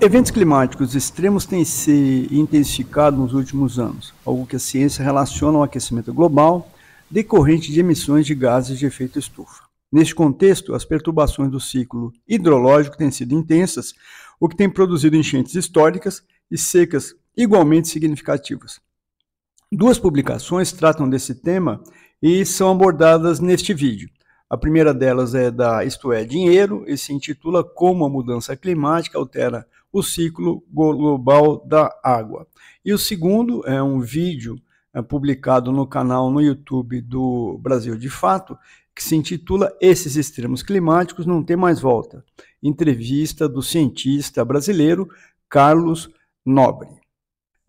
Eventos climáticos extremos têm se intensificado nos últimos anos, algo que a ciência relaciona ao aquecimento global decorrente de emissões de gases de efeito estufa. Neste contexto, as perturbações do ciclo hidrológico têm sido intensas, o que tem produzido enchentes históricas e secas igualmente significativas. Duas publicações tratam desse tema e são abordadas neste vídeo. A primeira delas é da Isto é Dinheiro e se intitula Como a Mudança Climática Altera o Ciclo Global da Água. E o segundo é um vídeo é, publicado no canal no YouTube do Brasil de Fato, que se intitula Esses Extremos Climáticos Não Tem Mais Volta. Entrevista do cientista brasileiro Carlos Nobre.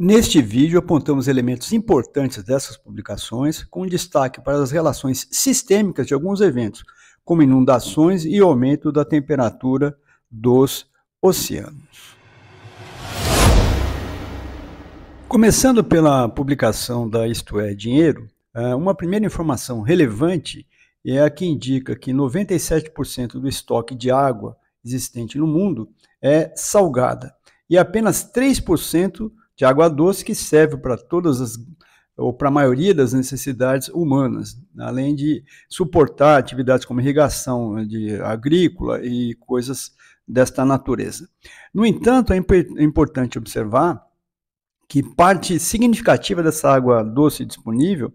Neste vídeo, apontamos elementos importantes dessas publicações, com destaque para as relações sistêmicas de alguns eventos, como inundações e aumento da temperatura dos oceanos. Começando pela publicação da Isto é Dinheiro, é, uma primeira informação relevante é a que indica que 97% do estoque de água existente no mundo é salgada e apenas 3% de água doce que serve para todas as ou para a maioria das necessidades humanas, além de suportar atividades como irrigação né, de agrícola e coisas desta natureza. No entanto, é, é importante observar que parte significativa dessa água doce disponível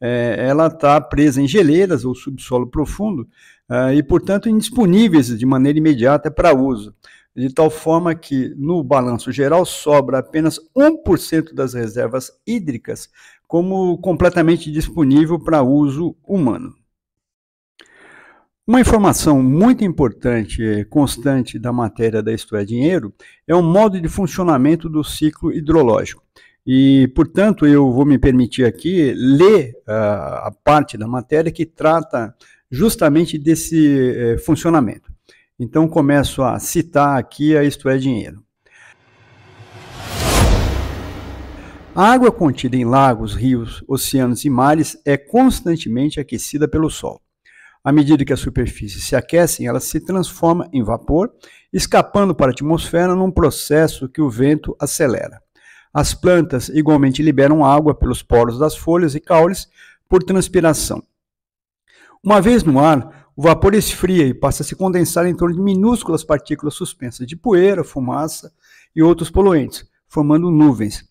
é, ela está presa em geleiras ou subsolo profundo é, e, portanto, indisponíveis de maneira imediata para uso de tal forma que no balanço geral sobra apenas 1% das reservas hídricas como completamente disponível para uso humano. Uma informação muito importante, constante da matéria da Isto é Dinheiro, é o modo de funcionamento do ciclo hidrológico. E, portanto, eu vou me permitir aqui ler uh, a parte da matéria que trata justamente desse uh, funcionamento. Então começo a citar aqui a Isto é Dinheiro. A água contida em lagos, rios, oceanos e mares é constantemente aquecida pelo Sol. À medida que as superfícies se aquecem, ela se transforma em vapor, escapando para a atmosfera num processo que o vento acelera. As plantas igualmente liberam água pelos poros das folhas e caules por transpiração. Uma vez no ar, o vapor esfria e passa a se condensar em torno de minúsculas partículas suspensas de poeira, fumaça e outros poluentes, formando nuvens.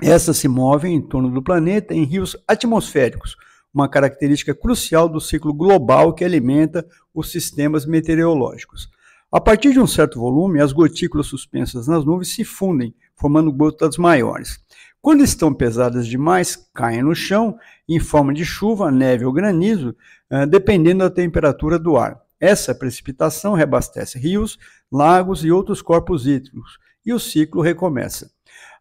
Essas se movem em torno do planeta em rios atmosféricos, uma característica crucial do ciclo global que alimenta os sistemas meteorológicos. A partir de um certo volume, as gotículas suspensas nas nuvens se fundem, formando gotas maiores. Quando estão pesadas demais, caem no chão em forma de chuva, neve ou granizo, eh, dependendo da temperatura do ar. Essa precipitação reabastece rios, lagos e outros corpos hídricos, e o ciclo recomeça.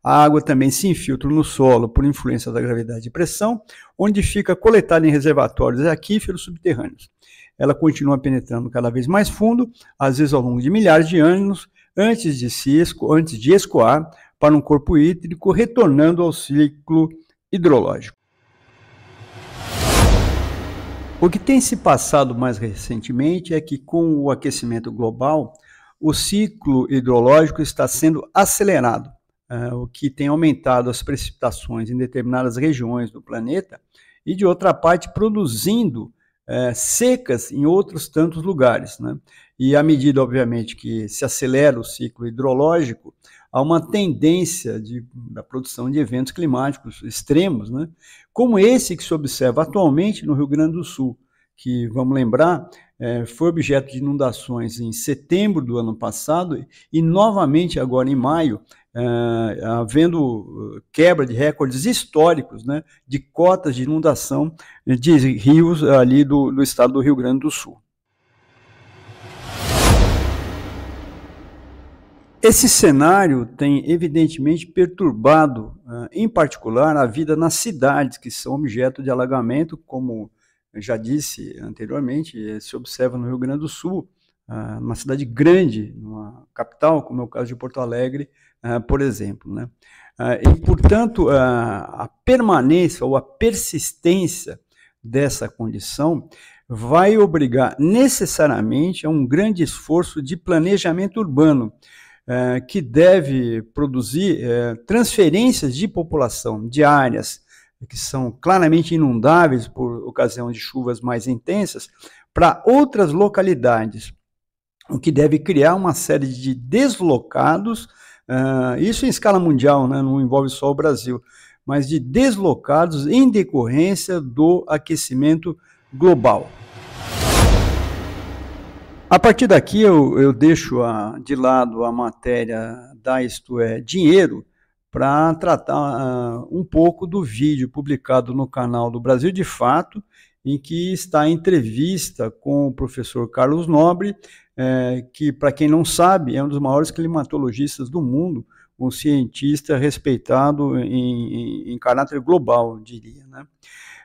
A água também se infiltra no solo por influência da gravidade e pressão, onde fica coletada em reservatórios e aquíferos subterrâneos. Ela continua penetrando cada vez mais fundo, às vezes ao longo de milhares de anos, antes de se esco, antes de escoar para um corpo hídrico, retornando ao ciclo hidrológico. O que tem se passado mais recentemente é que, com o aquecimento global, o ciclo hidrológico está sendo acelerado, é, o que tem aumentado as precipitações em determinadas regiões do planeta e, de outra parte, produzindo é, secas em outros tantos lugares. Né? E à medida, obviamente, que se acelera o ciclo hidrológico, a uma tendência de, da produção de eventos climáticos extremos, né? como esse que se observa atualmente no Rio Grande do Sul, que, vamos lembrar, é, foi objeto de inundações em setembro do ano passado e novamente agora em maio, é, havendo uh, quebra de recordes históricos né, de cotas de inundação de rios ali do, do estado do Rio Grande do Sul. Esse cenário tem, evidentemente, perturbado, em particular, a vida nas cidades, que são objeto de alagamento, como já disse anteriormente, eh, se observa no Rio Grande do Sul, uma cidade grande, uma capital, como é o caso de Porto Alegre, por exemplo. Né? E, portanto, a permanência ou a persistência dessa condição vai obrigar necessariamente a um grande esforço de planejamento urbano. É, que deve produzir é, transferências de população de áreas que são claramente inundáveis por ocasião de chuvas mais intensas para outras localidades, o que deve criar uma série de deslocados, uh, isso em escala mundial, né, não envolve só o Brasil, mas de deslocados em decorrência do aquecimento global. A partir daqui eu, eu deixo a, de lado a matéria da Isto é Dinheiro para tratar uh, um pouco do vídeo publicado no canal do Brasil de Fato, em que está a entrevista com o professor Carlos Nobre, eh, que, para quem não sabe, é um dos maiores climatologistas do mundo, um cientista respeitado em, em, em caráter global, diria. Né?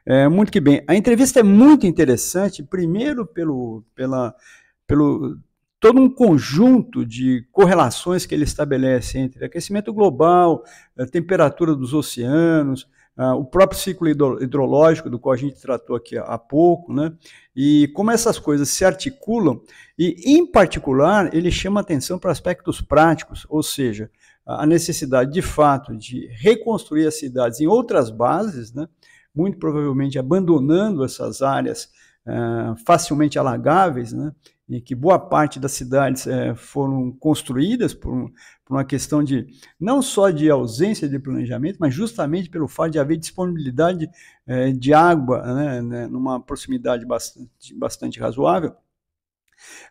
É, muito que bem. A entrevista é muito interessante, primeiro pelo, pela pelo todo um conjunto de correlações que ele estabelece entre aquecimento global, a eh, temperatura dos oceanos, ah, o próprio ciclo hidrológico, do qual a gente tratou aqui há pouco, né? e como essas coisas se articulam, e, em particular, ele chama atenção para aspectos práticos, ou seja, a necessidade de fato de reconstruir as cidades em outras bases, né? muito provavelmente abandonando essas áreas é, facilmente alagáveis, né? em que boa parte das cidades é, foram construídas por, um, por, uma questão de não só de ausência de planejamento, mas justamente pelo fato de haver disponibilidade é, de água né, né, numa proximidade bastante, bastante, razoável.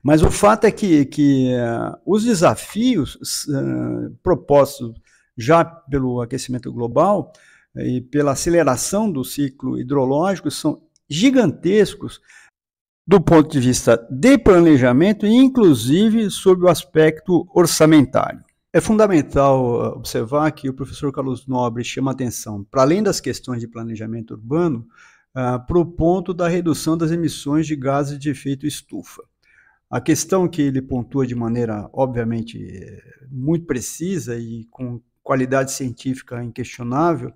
Mas o fato é que, que uh, os desafios uh, propostos já pelo aquecimento global e pela aceleração do ciclo hidrológico são gigantescos do ponto de vista de planejamento, inclusive sob o aspecto orçamentário. É fundamental uh, observar que o professor Carlos Nobre chama atenção, para além das questões de planejamento urbano, uh, para o ponto da redução das emissões de gases de efeito estufa. A questão que ele pontua de maneira, obviamente, eh, muito precisa e com qualidade científica inquestionável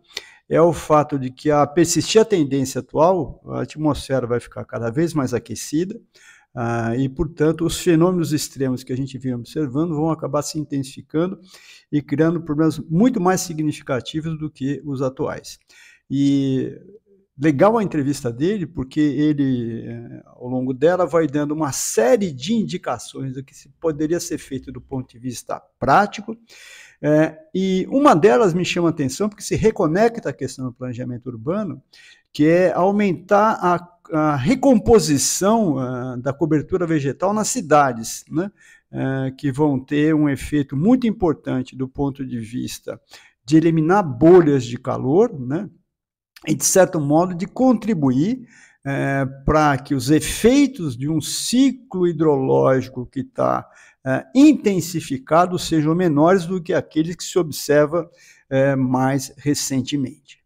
é o fato de que, a persistir a tendência atual, a atmosfera vai ficar cada vez mais aquecida ah, e, portanto, os fenômenos extremos que a gente vinha observando vão acabar se intensificando e criando problemas muito mais significativos do que os atuais. E legal a entrevista dele, porque ele, eh, ao longo dela, vai dando uma série de indicações do que poderia ser feito do ponto de vista prático é, e uma delas me chama a atenção porque se reconecta à questão do planejamento urbano, que é aumentar a, a recomposição ah, da cobertura vegetal nas cidades, né? É, que vão ter um efeito muito importante do ponto de vista de eliminar bolhas de calor, né? e de certo modo de contribuir é, para que os efeitos de um ciclo hidrológico que está uh, intensificados sejam menores do que aqueles que se observa uh, mais recentemente.